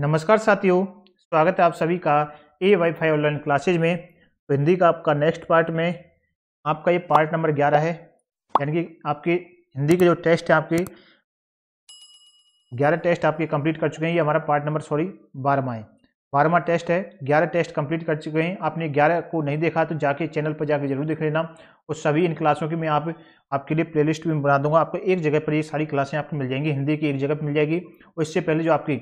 नमस्कार साथियों स्वागत है आप सभी का A wifi online classes में तो हिंदी का आपका नेक्स्ट पार्ट में आपका ये पार्ट नंबर ग्यारह है यानी कि आपके हिंदी के जो टेस्ट हैं आपके ग्यारह टेस्ट आपके कंप्लीट कर चुके हैं ये हमारा पार्ट नंबर सॉरी बारहवा है बारहवा टेस्ट है ग्यारह टेस्ट कंप्लीट कर चुके हैं आपने ग्यारह को नहीं देखा तो जाके चैनल पर जाके जरूर देख लेना और सभी इन क्लासों की मैं आप आपके लिए प्लेलिस्ट भी बना दूंगा आपको एक जगह पर ये सारी क्लासें आपको मिल जाएंगी हिंदी की एक जगह पर मिल जाएगी और इससे पहले जो आपकी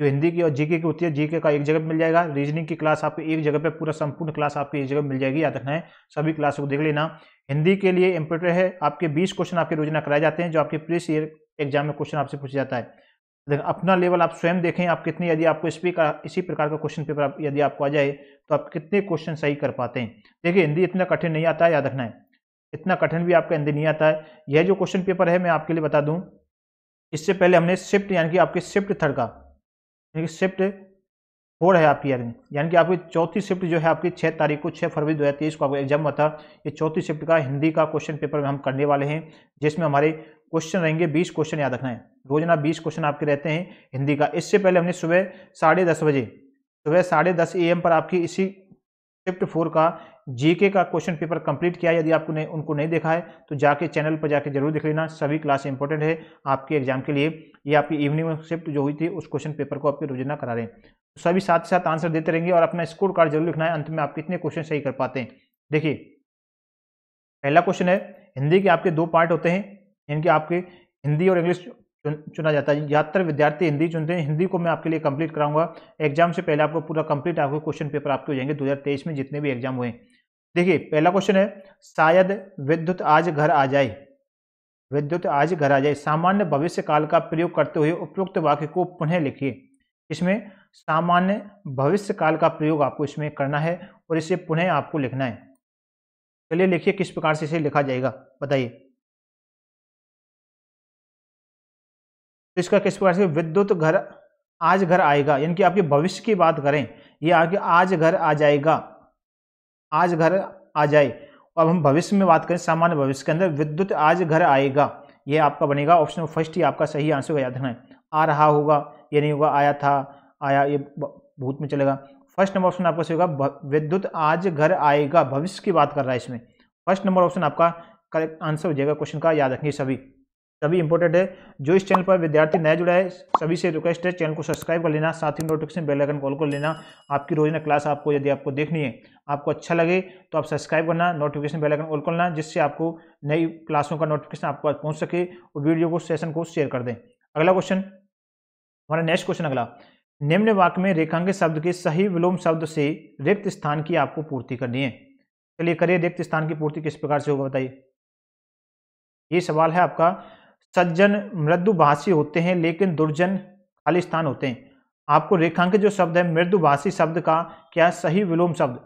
जो हिंदी की और जीके की होती है जीके का एक जगह मिल जाएगा रीजनिंग की क्लास आपको एक जगह पे पूरा संपूर्ण क्लास आपको एक जगह मिल जाएगी याद रखना है सभी क्लास को देख लेना हिंदी के लिए इंपोर्टेंट है आपके बीस क्वेश्चन आपके रोजाना कराए जाते हैं जो आपके प्रीस ईयर एग्जाम में क्वेश्चन आपसे पूछा जाता है अपना लेवल आप स्वयं देखें आप कितने यदि आपको इस का इसी प्रकार का क्वेश्चन पेपर यदि आपको आ जाए तो आप कितने क्वेश्चन सही कर पाते हैं देखिए हिंदी इतना कठिन नहीं आता है याद रखना है इतना कठिन भी आपका हिंदी नहीं आता है यह जो क्वेश्चन पेपर है मैं आपके लिए बता दूं इससे पहले हमने शिफ्ट यानी कि आपके शिफ्ट थर्ड का देखिए शिफ्ट फोर है आपकी एयरिंग यानी कि आपकी चौथी शिफ्ट जो है आपकी छः तारीख को छः फरवरी दो हज़ार तेईस को आपको एग्जाम हुआ था ये चौथी शिफ्ट का हिंदी का क्वेश्चन पेपर में हम करने वाले हैं जिसमें हमारे क्वेश्चन रहेंगे बीस क्वेश्चन याद रखना है रोजाना बीस क्वेश्चन आपके रहते हैं हिंदी का इससे पहले हमने सुबह साढ़े दस बजे सुबह साढ़े दस ए पर आपकी इसी शिफ्ट फोर का जीके का क्वेश्चन पेपर कंप्लीट किया यदि आपको नहीं उनको नहीं देखा है तो जाके चैनल पर जाके जरूर देख लेना सभी क्लास इंपॉर्टेंट है आपके एग्जाम के लिए ये आपकी इवनिंग में शिफ्ट जो हुई थी उस क्वेश्चन पेपर को आपके रोजाना करा रहे हैं सभी साथ साथ आंसर देते रहेंगे और अपना स्कोर कार्ड जरूर लिखना है अंत में आप कितने क्वेश्चन सही कर पाते हैं देखिए पहला क्वेश्चन है हिंदी के आपके दो पार्ट होते हैं इनके आपके हिंदी और इंग्लिश चुना जाता है ज़्यादातर विद्यार्थी हिंदी चुनते हैं हिंदी को मैं आपके लिए कंप्लीट कराऊंगा एग्जाम से पहले आपको पूरा कंप्लीट आपके क्वेश्चन पेपर आपके हो जाएंगे 2023 में जितने भी एग्जाम हुए देखिए पहला क्वेश्चन है शायद विद्युत आज घर आ जाए विद्युत आज घर आ जाए सामान्य भविष्य काल का प्रयोग करते हुए उपयुक्त वाक्य को पुनः लिखिए इसमें सामान्य भविष्य काल का प्रयोग आपको इसमें करना है और इसे पुनः आपको लिखना है चलिए लिखिए किस प्रकार से इसे लिखा जाएगा बताइए तो इसका किस प्रकार से विद्युत घर आज घर आएगा यानी कि आपके भविष्य की बात करें ये आपके आज घर आ जाएगा आज घर आ जाए अब हम भविष्य में बात करें सामान्य भविष्य के अंदर विद्युत आज घर आएगा ये आपका बनेगा ऑप्शन फर्स्ट ही आपका सही आंसर होगा याद रखना है आ रहा होगा ये नहीं होगा आया था आया ये भूत में चलेगा फर्स्ट नंबर ऑप्शन आपका सही होगा विद्युत आज घर आएगा भविष्य की बात कर रहा है इसमें फर्स्ट नंबर ऑप्शन आपका करेक्ट आंसर हो जाएगा क्वेश्चन का याद रखिए सभी सभी इंपॉर्टेंट है जो इस चैनल पर विद्यार्थी नया जुड़ा है सभी से रिक्वेस्ट है चैनल को सब्सक्राइब कर लेना साथ ही नोटिफिकेशन बेल आइकन कॉल कर लेना आपकी रोजाना क्लास आपको यदि आपको देखनी है आपको अच्छा लगे तो आप सब्सक्राइब करना नोटिफिकेशन बेल आइकन कॉल लेना जिससे आपको नई क्लासों का नोटिफिकेशन आपको पहुँच सके और वीडियो को सेशन को शेयर कर दें अगला क्वेश्चन हमारा नेक्स्ट क्वेश्चन अगला निम्न वाक्य में रेखांकित शब्द के सही विलोम शब्द से रिक्त स्थान की आपको पूर्ति करनी है चलिए करिए रिक्त स्थान की पूर्ति किस प्रकार से होगा बताइए ये सवाल है आपका सज्जन मृदुभाषी होते हैं लेकिन दुर्जन खालिस्तान होते हैं आपको रेखांकित जो शब्द है मृदुभाषी शब्द का क्या सही विलोम शब्द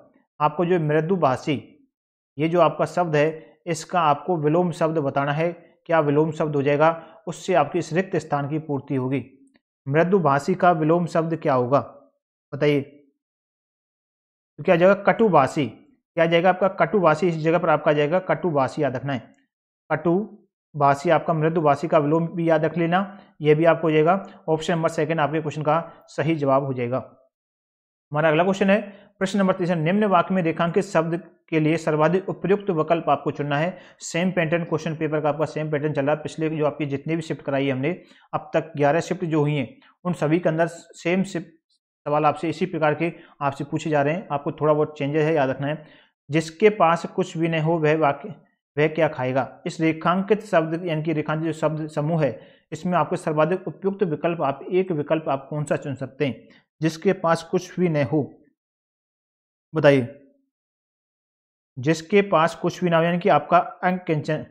आपको जो मृदुभाषी ये जो आपका शब्द है इसका आपको विलोम शब्द बताना है क्या विलोम शब्द हो जाएगा उससे आपकी इस रिक्त स्थान की पूर्ति होगी मृदुभाषी का विलोम शब्द क्या होगा बताइए तो क्या जाएगा कटुभाषी क्या जाएगा आपका कटुभाषी इस जगह पर आपका जाएगा कटुभाषी याद रखना है कटु बासी आपका मृदु बासी का विलोम भी याद रख लेना यह भी आपको हो जाएगा ऑप्शन नंबर सेकेंड आपके क्वेश्चन का सही जवाब हो जाएगा हमारा अगला क्वेश्चन है प्रश्न नंबर तीसरा निम्न वाक्य में रेखांकित शब्द के लिए सर्वाधिक उपयुक्त विकल्प आपको चुनना है सेम पैटर्न क्वेश्चन पेपर का आपका सेम पैटर्न चल रहा है पिछले जो आपकी जितनी भी शिफ्ट कराई है हमने अब तक ग्यारह शिफ्ट जो हुई हैं उन सभी के अंदर सेम शिफ्ट सवाल आपसे इसी प्रकार के आपसे पूछे जा रहे हैं आपको थोड़ा बहुत चेंजेस है याद रखना है जिसके पास कुछ भी नहीं हो वह वाक्य वह क्या खाएगा इस रेखांकित शब्द यानी कि रेखांकित जो शब्द समूह है इसमें आपको सर्वाधिक उपयुक्त विकल्प आप एक विकल्प आप कौन सा चुन सकते हैं जिसके पास कुछ भी न हो बताइए जिसके पास कुछ भी ना हो यानी कि आपका अंकिंचन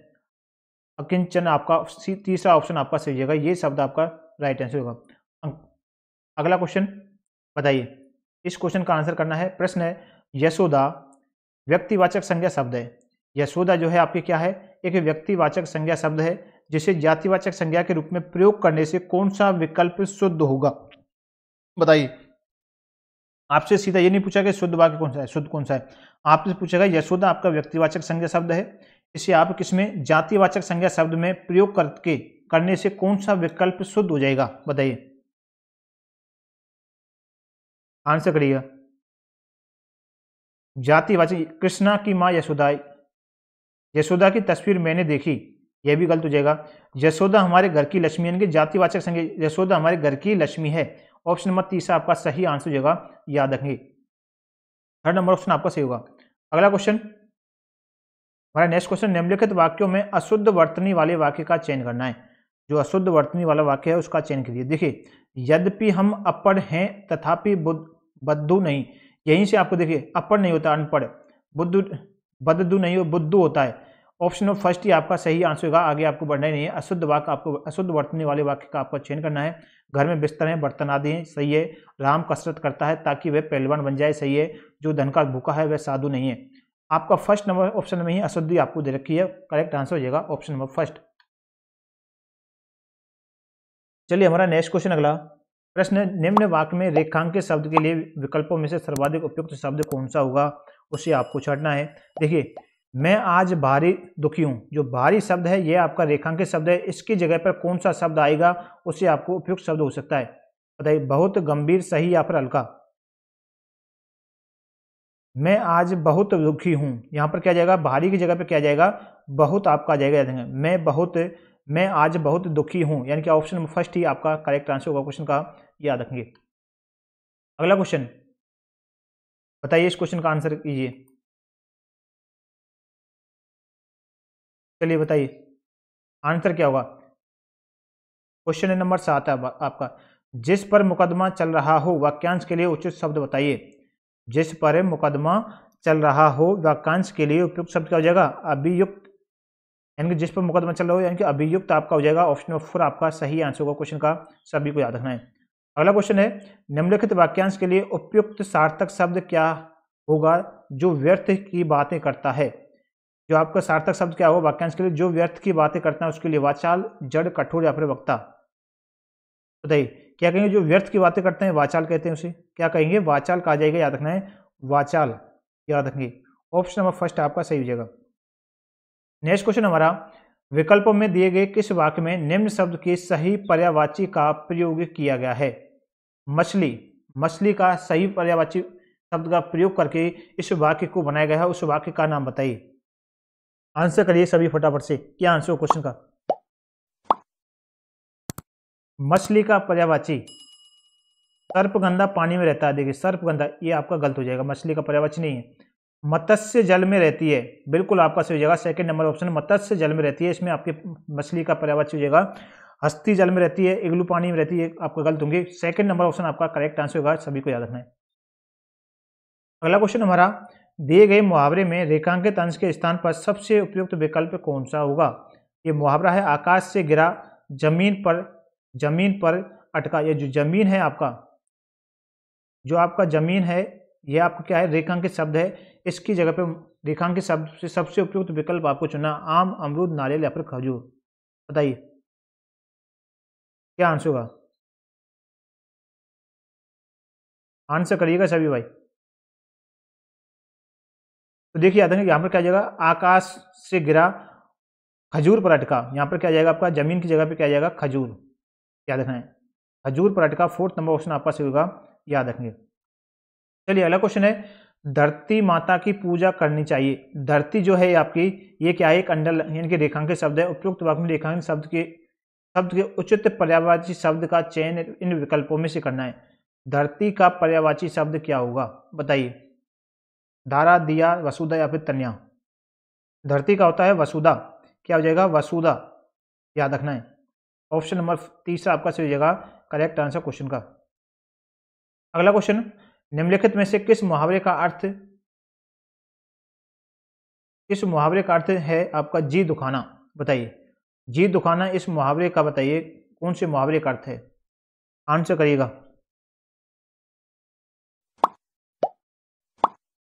अकिंचन आपका तीसरा ऑप्शन आपका सही होगा ये शब्द आपका राइट आंसर होगा अं, अगला क्वेश्चन बताइए इस क्वेश्चन का आंसर करना है प्रश्न है यशोदा व्यक्तिवाचक संज्ञा शब्द है यशोदा जो है आपके क्या है एक व्यक्तिवाचक संज्ञा शब्द है जिसे जातिवाचक संज्ञा के रूप में प्रयोग करने से कौन सा विकल्प शुद्ध होगा बताइए आपसे सीधा ये नहीं पूछा कि शुद्ध वाक्य कौन सा है शुद्ध कौन सा है आपसे पूछेगा यशोदा आपका व्यक्तिवाचक संज्ञा शब्द है इसे आप किसमें जातिवाचक संज्ञा शब्द में प्रयोग करके करने से कौन सा विकल्प शुद्ध हो जाएगा बताइए आंसर करिएगा जातिवाचक कृष्णा की माँ यशोदा यशोदा की तस्वीर मैंने देखी यह भी गलत हो जाएगा यशोदा हमारे घर की लक्ष्मी यानी कि जातिवाचक संज्ञा यशोदा हमारे घर की लक्ष्मी है ऑप्शन नंबर तीसरा आपका सही आंसर हो जाएगा याद रखेंगे थर्ड नंबर ऑप्शन आपका सही होगा अगला क्वेश्चन हमारा नेक्स्ट क्वेश्चन निम्नलिखित वाक्यों में अशुद्ध वर्तनी वाले वाक्य का चयन करना है जो अशुद्ध वर्तनी वाला वाक्य है उसका चयन करिए देखिए यद्यपि हम अपढ़ हैं तथापि बुद्ध बद्धू नहीं यहीं से आपको देखिए अपढ़ नहीं होता अनपढ़ बुद्ध बददू नहीं हो बुद्धू होता है ऑप्शन नंबर फर्स्ट ही आपका सही आंसर होगा आगे आपको बढ़ना ही नहीं है अशुद्ध वाक्य आपको अशुद्ध वर्तने वाले वाक्य का आपको चयन करना है घर में बिस्तर है बर्तन आदि हैं सही है राम कसरत करता है ताकि वह पहलवान बन जाए सही है जो धन का भूखा है वह साधु नहीं है आपका फर्स्ट नंबर ऑप्शन में ही अशुद्धि आपको दे रखी है करेक्ट आंसर हो जाएगा ऑप्शन नंबर फर्स्ट चलिए हमारा नेक्स्ट क्वेश्चन अगला प्रश्न निम्न वाक्य में रेखांकित शब्द के लिए विकल्पों में से सर्वाधिक उपयुक्त शब्द कौन सा होगा उसे आपको छाटना है देखिए मैं आज भारी दुखी हूँ जो भारी शब्द है यह आपका रेखांकित शब्द है इसकी जगह पर कौन सा शब्द आएगा उससे आपको उपयुक्त शब्द हो सकता है बताइए बहुत गंभीर सही या फिर हल्का मैं आज बहुत दुखी हूँ यहाँ पर क्या जाएगा भारी की जगह पर क्या जाएगा बहुत आपका जाएगा देंगे मैं बहुत मैं आज बहुत दुखी हूँ यानी कि ऑप्शन फर्स्ट ही आपका करेक्ट आंसर होगा क्वेश्चन का याद रखेंगे अगला क्वेश्चन बताइए इस क्वेश्चन का आंसर कीजिए चलिए बताइए आंसर क्या होगा क्वेश्चन नंबर सात है आपका जिस पर मुकदमा चल रहा हो वाक्यांश के लिए उचित शब्द बताइए जिस पर मुकदमा चल रहा हो वाक्यांश के लिए उपयुक्त शब्द क्या हो जाएगा अभियुक्त यानी कि जिस पर मुकदमा चल रहा हो यानी कि अभियुक्त आपका हो जाएगा ऑप्शन नंबर फोर आपका सही आंसर होगा क्वेश्चन का सभी को याद रखना है अगला क्वेश्चन है निम्नलिखित वाक्यांश के लिए उपयुक्त सार्थक शब्द क्या होगा जो व्यर्थ की बातें करता है जो आपका सार्थक शब्द क्या होगा वाक्यांश के लिए जो व्यर्थ की बातें करता है उसके लिए वाचाल जड़ कठोर या फिर वक्ता बताइए क्या कहेंगे जो व्यर्थ की बातें करते हैं वाचाल कहते हैं उसे क्या कहेंगे वाचाल कहा जाएगा याद रखना है वाचाल याद रखेंगे ऑप्शन नंबर फर्स्ट आपका सही हो जाएगा नेक्स्ट क्वेश्चन हमारा विकल्पों में दिए गए किस वाक्य में निम्न शब्द के सही पर्यावाची का प्रयोग किया गया है मछली मछली का सही पर्यावाची शब्द का प्रयोग करके इस वाक्य को बनाया गया है उस वाक्य का नाम बताइए आंसर करिए सभी फटाफट से क्या आंसर हो क्वेश्चन का मछली का पर्यावाची सर्प गंदा पानी में रहता है देखिए सर्प गंदा ये आपका गलत हो जाएगा मछली का पर्यावाची नहीं है मत्स्य जल में रहती है बिल्कुल आपका सही हो जाएगा सेकंड नंबर ऑप्शन मत्स्य जल में रहती है इसमें आपके मछली का पर्यावाची हो जाएगा हस्ती जल में रहती है इग्लू पानी में रहती है आपका गलत होंगे सेकंड नंबर ऑप्शन आपका करेक्ट आंसर होगा सभी को याद रखना है अगला क्वेश्चन हमारा दिए गए मुहावरे में रेखांकित अंश के स्थान पर सबसे उपयुक्त विकल्प कौन सा होगा ये मुहावरा है आकाश से गिरा जमीन पर जमीन पर अटका ये जो जमीन है आपका जो आपका जमीन है यह आपका क्या है रेखांकित शब्द है इसकी जगह पे रेखांकित शब्द से सबसे उपयुक्त विकल्प आपको चुना आम अमरूद नारियल या फिर खजूर बताइए क्या आंसर होगा आंसर करिएगा सभी भाई तो देखिए याद रखेंगे पर क्या जाएगा आकाश से गिरा खजूर पर अटका यहां पर क्या जाएगा आपका जमीन की जगह पे क्या जाएगा खजूर याद रखना है खजूर पर अटका फोर्थ नंबर ऑप्शन आपका सही होगा याद रखेंगे चलिए अगला क्वेश्चन है धरती माता की पूजा करनी चाहिए धरती जो है आपकी ये क्या है एक अंडर यानी कि रेखांकित शब्द है उपयुक्त वाक्य में रेखांकित शब्द के शब्द के उचित पर्यावाची शब्द का चयन इन विकल्पों में से करना है धरती का पर्यावाची शब्द क्या होगा बताइए धारा दिया वसुधा या फिर तन्या धरती का होता है वसुधा क्या हो जाएगा वसुधा याद रखना है ऑप्शन नंबर तीसरा आपका सही हो जाएगा करेक्ट आंसर क्वेश्चन का अगला क्वेश्चन निम्नलिखित में से किस मुहावरे का अर्थ किस मुहावरे का अर्थ है आपका जी दुखाना बताइए जी दुखाना इस मुहावरे का बताइए कौन से मुहावरे का अर्थ है आंसर करिएगा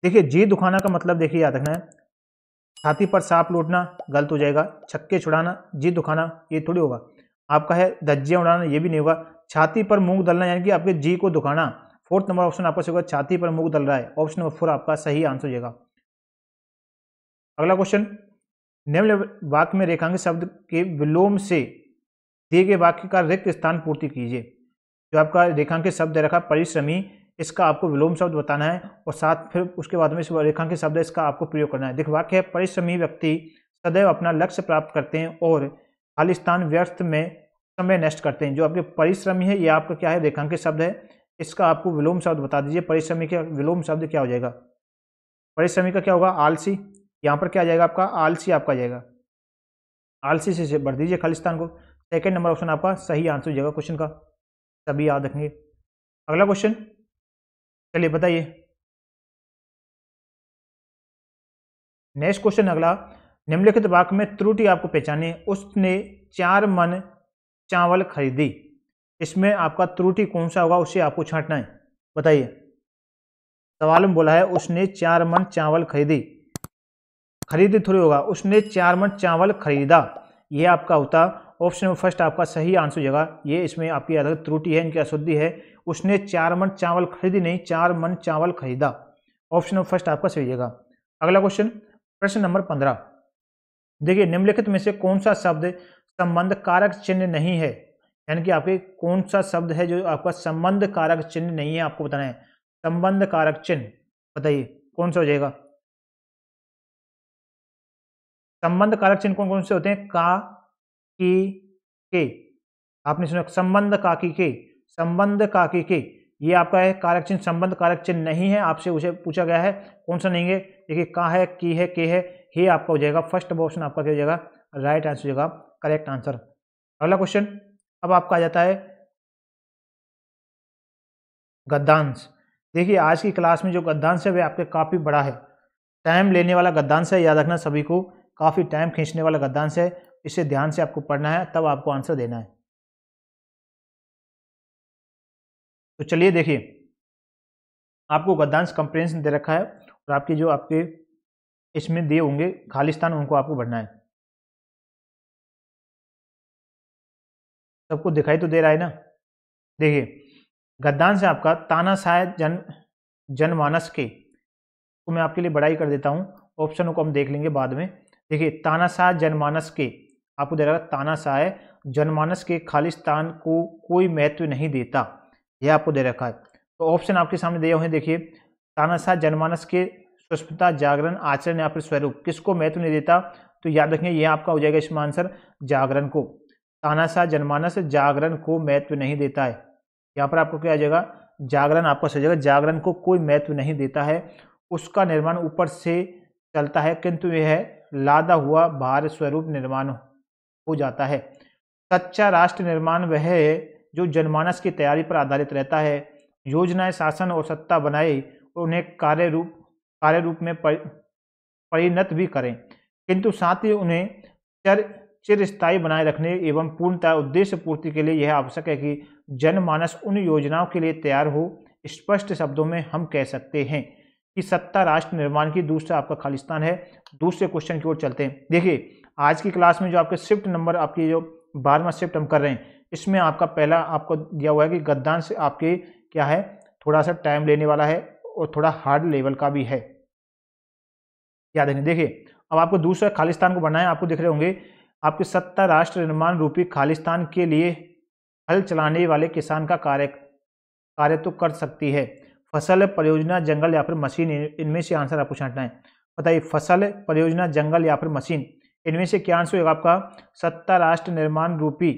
देखिए जी दुखाना का मतलब देखिए याद रखना है छाती पर सांप लौटना गलत हो जाएगा छक्के छुड़ाना जी दुखाना ये थोड़ी होगा आपका है धज्जियाँ उड़ाना ये भी नहीं होगा छाती पर मूंग दलना यानी कि आपके जी को दुखाना फोर्थ नंबर ऑप्शन आपका होगा छाती पर मूंग दल रहा है ऑप्शन नंबर फोर आपका सही आंसर हो जाएगा अगला क्वेश्चन निम्न वाक्य में रेखांकित शब्द के विलोम से दिए गए वाक्य का रिक्त स्थान पूर्ति कीजिए जो आपका रेखांकित शब्द रखा परिश्रमी इसका आपको विलोम शब्द बताना है और साथ फिर उसके बाद में रेखांकित शब्द इसका आपको प्रयोग करना है देख वाक्य है परिश्रमी व्यक्ति सदैव अपना लक्ष्य प्राप्त करते हैं और खालिस्तान व्यर्थ में समय नष्ट करते हैं जो आपके परिश्रमी है ये आपका क्या है रेखांकित शब्द है इसका आपको विलोम शब्द बता दीजिए परिश्रमी का विलोम शब्द क्या हो जाएगा परिश्रमी का क्या होगा आलसी यहाँ पर क्या जाएगा आपका आलसी आपका आ जाएगा आलसी से भर दीजिए खालिस्तान को सेकेंड नंबर ऑप्शन आपका सही आंसर हो जाएगा क्वेश्चन का सभी याद रखेंगे अगला क्वेश्चन चलिए बताइए नेक्स्ट क्वेश्चन अगला निम्नलिखित वाक में त्रुटि आपको पहचाने उसने चार मन चावल खरीदी इसमें आपका त्रुटि कौन सा होगा उसे आपको छांटना है बताइए सवाल में बोला है उसने चार मन चावल खरीदी खरीद थ्रू होगा उसने चार मन चावल खरीदा यह आपका होता ऑप्शन में फर्स्ट आपका सही आंसर हो जाएगा ये इसमें आपकी अलग त्रुटि है इनकी अशुद्धि है उसने चार मन चावल खरीदी नहीं चार मन चावल खरीदा ऑप्शन नंबर फर्स्ट आपका सही जाएगा अगला क्वेश्चन प्रश्न नंबर पंद्रह देखिए निम्नलिखित में से कौन सा शब्द संबंध कारक चिन्ह नहीं है यानी कि आपके कौन सा शब्द है जो आपका संबंध कारक चिन्ह नहीं है आपको बताना है संबंध कारक चिन्ह बताइए कौन सा हो जाएगा संबंध कारक चिन्ह कौन कौन से होते हैं का की के आपने सुना संबंध का की के संबंध का की के ये आपका है कारक चिन्ह संबंध कारक चिन्ह नहीं है आपसे उसे पूछा गया है कौन सा नहीं है देखिए का है की है के है ये आपका हो जाएगा फर्स्ट ऑप्शन आपका क्या हो जाएगा राइट आंसर हो जाएगा करेक्ट आंसर अगला क्वेश्चन अब आपका आ जाता है गद्दांश देखिए आज की क्लास में जो गद्दांश है वह आपके काफ़ी बड़ा है टाइम लेने वाला गद्दांश है याद रखना सभी को काफ़ी टाइम खींचने वाला गद्दांश है इसे ध्यान से आपको पढ़ना है तब आपको आंसर देना है तो चलिए देखिए आपको गद्दांश कंप्रेंस दे रखा है और आपके जो आपके इसमें दिए होंगे खालिस्तान उनको आपको भरना है सबको दिखाई तो दे रहा है ना देखिए गद्दांश है आपका ताना शायद जन जनमानस के तो मैं आपके लिए बड़ाई कर देता हूँ ऑप्शनों को हम देख लेंगे बाद में देखिए तानाशाह जनमानस के आपको दे रहा तानाशाह है जनमानस के खालिस्तान को कोई महत्व नहीं देता यह आपको दे रखा है तो ऑप्शन आपके सामने दिए हुए हैं देखिए तानाशाह जनमानस के स्वच्छता जागरण आचरण या फिर स्वरूप किसको महत्व नहीं देता तो याद रखें यह आपका हो जाएगा इसमें आंसर जागरण को तानाशाह जनमानस जागरण को महत्व नहीं देता है यहाँ पर आपको क्या जाएगा जागरण आपका सही जाएगा जागरण को कोई महत्व नहीं देता है उसका निर्माण ऊपर से चलता है किंतु यह लादा हुआ भार स्वरूप निर्माण हो जाता है सच्चा राष्ट्र निर्माण वह है जो जनमानस की तैयारी पर आधारित रहता है योजनाएं शासन और सत्ता बनाए और उन्हें कार्य रूप कार्य रूप में परिणत भी करें किंतु साथ ही उन्हें चर चिरस्थायी बनाए रखने एवं पूर्णतः उद्देश्य पूर्ति के लिए यह आवश्यक है कि जनमानस उन योजनाओं के लिए तैयार हो स्पष्ट शब्दों में हम कह सकते हैं कि सत्ता राष्ट्र निर्माण की दूसरा आपका खालिस्तान है दूसरे क्वेश्चन की ओर चलते हैं देखिए आज की क्लास में जो आपके शिफ्ट नंबर आपकी जो बारहवा शिफ्ट हम कर रहे हैं इसमें आपका पहला आपको दिया हुआ है कि गद्दान से आपके क्या है थोड़ा सा टाइम लेने वाला है और थोड़ा हार्ड लेवल का भी है याद है देखिए अब आपको दूसरा खालिस्तान को बनाए आपको दिख रहे होंगे आपके सत्ता राष्ट्र निर्माण रूपी खालिस्तान के लिए हल चलाने वाले किसान का कार्य कार्य तो कर सकती है फसल परियोजना जंगल या फिर मशीन इनमें से आंसर आपको छाटना है बताइए फसल परियोजना जंगल या फिर मशीन इनमें से क्या आंसर होगा आपका सत्ता राष्ट्र निर्माण रूपी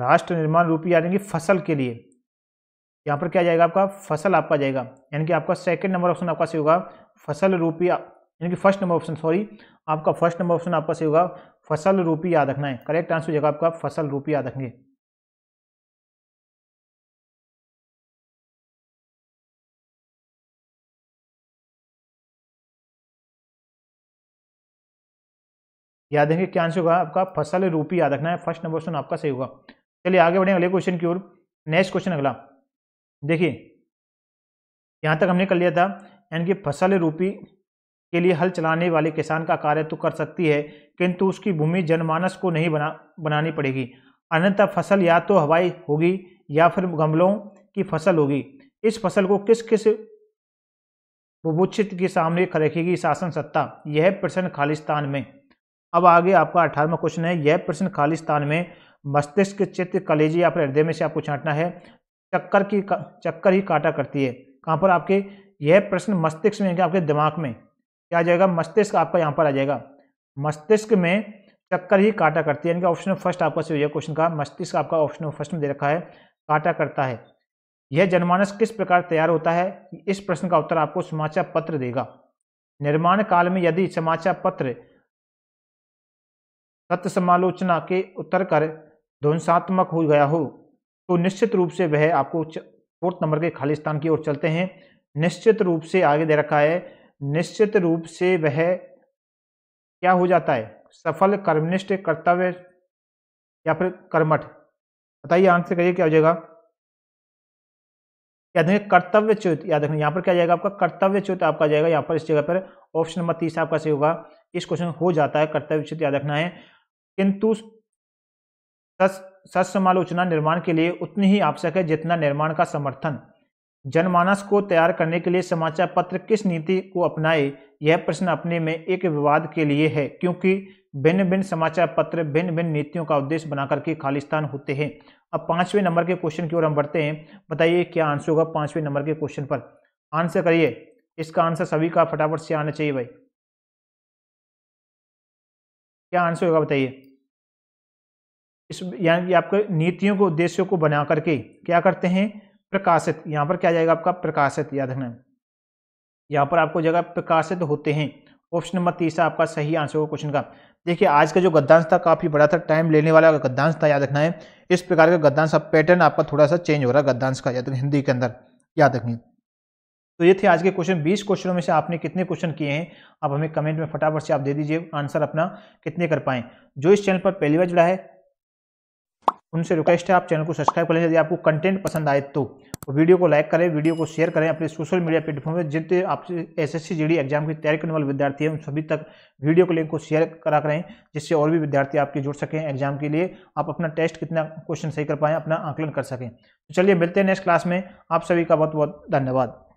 राष्ट्र निर्माण रूपी यानी कि फसल के लिए यहाँ पर क्या जाएगा आपका फसल आपका जाएगा यानी कि आपका सेकंड नंबर ऑप्शन आपका सही होगा फसल रूपी यानी कि फर्स्ट नंबर ऑप्शन सॉरी आपका फर्स्ट नंबर ऑप्शन आपका सही होगा फसल रूपी याद रखना है करेक्ट आंसर हो जाएगा आपका फसल रूपी याद रखेंगे याद रखिए क्या आंसर होगा आपका फसल रूपी याद रखना है फर्स्ट नंबर क्वेश्चन आपका सही होगा चलिए आगे बढ़े अगले क्वेश्चन की ओर नेक्स्ट क्वेश्चन अगला देखिए यहाँ तक हमने कर लिया था यानी कि फसल रूपी के लिए हल चलाने वाले किसान का कार्य तो कर सकती है किंतु उसकी भूमि जनमानस को नहीं बना बनानी पड़ेगी अन्यथा फसल या तो हवाई होगी या फिर गमलों की फसल होगी इस फसल को किस किस बुभुच्छित के सामने रखेगी शासन सत्ता यह प्रश्न खालिस्तान में अब आगे आपका अठारहवा क्वेश्चन है यह प्रश्न खाली स्थान में मस्तिष्क चित्र कलेजी या फिर हृदय में से आपको छांटना है चक्कर की चक्कर ही काटा करती है कहाँ पर आपके यह प्रश्न मस्तिष्क में आपके दिमाग में क्या आ जाएगा मस्तिष्क आपका यहाँ पर आ जाएगा मस्तिष्क में चक्कर ही काटा करती है यानी कि ऑप्शन फर्स्ट आपका सही है क्वेश्चन का मस्तिष्क आपका ऑप्शन फर्स्ट में दे रखा है काटा करता है यह जनमानस किस प्रकार तैयार होता है इस प्रश्न का उत्तर आपको समाचार पत्र देगा निर्माण काल में यदि समाचार पत्र सत्य समालोचना के उत्तर कर ध्वंसात्मक हो गया हो तो निश्चित रूप से वह आपको फोर्थ नंबर के खालिस्तान की ओर चलते हैं निश्चित रूप से आगे दे रखा है निश्चित रूप से वह क्या हो जाता है सफल कर्मनिष्ठ कर्तव्य या फिर कर्मठ बताइए आंसर करिए क्या हो जाएगा या देखें कर्तव्य च्युत याद रखना यहाँ पर क्या जाएगा आपका कर्तव्य च्युत आपका जाएगा यहाँ पर इस जगह पर ऑप्शन नंबर तीस आपका सही होगा इस क्वेश्चन हो जाता है कर्तव्य चुत याद रखना है किंतु सच समालोचना निर्माण के लिए उतनी ही आवश्यक है जितना निर्माण का समर्थन जनमानस को तैयार करने के लिए समाचार पत्र किस नीति को अपनाए यह प्रश्न अपने में एक विवाद के लिए है क्योंकि भिन्न भिन्न समाचार पत्र भिन्न भिन्न नीतियों का उद्देश्य बनाकर के खालिस्तान होते हैं अब पांचवें नंबर के क्वेश्चन की ओर हम बढ़ते हैं बताइए क्या आंसर होगा पांचवें नंबर के क्वेश्चन पर आंसर करिए इसका आंसर सभी का फटाफट से आना चाहिए भाई क्या आंसर होगा बताइए इस यानी आपके नीतियों को उद्देश्यों को बना करके क्या करते हैं प्रकाशित यहाँ पर क्या जाएगा आपका प्रकाशित याद रखना यहाँ पर आपको जगह प्रकाशित होते हैं ऑप्शन नंबर तीसरा आपका सही आंसर होगा क्वेश्चन का देखिए आज का जो गद्दांश था काफ़ी बड़ा था टाइम लेने वाला गद्दांश था याद रखना है इस प्रकार का गद्दांश अब पैटर्न आपका थोड़ा सा चेंज हो रहा है गद्दांश का याद हिंदी के अंदर याद रखनी तो ये थे आज के क्वेश्चन 20 क्वेश्चनों में से आपने कितने क्वेश्चन किए हैं आप हमें कमेंट में फटाफट से आप दे दीजिए आंसर अपना कितने कर पाएँ जो इस चैनल पर पहली बार जुड़ा है उनसे रिक्वेस्ट है आप चैनल को सब्सक्राइब करें यदि आपको कंटेंट पसंद आए तो वीडियो को लाइक करें वीडियो को शेयर करें अपने सोशल मीडिया प्लेटफॉर्म में जितने आप एस एस एग्जाम की तैयारी करने वाले विद्यार्थी हैं उन सभी तक वीडियो को लिंक को शेयर करा करें जिससे और भी विद्यार्थी आपके जुड़ सकें एग्जाम के लिए आप अपना टेस्ट कितना क्वेश्चन सही कर पाएँ अपना आंकलन कर सकें तो चलिए मिलते हैं नेक्स्ट क्लास में आप सभी का बहुत बहुत धन्यवाद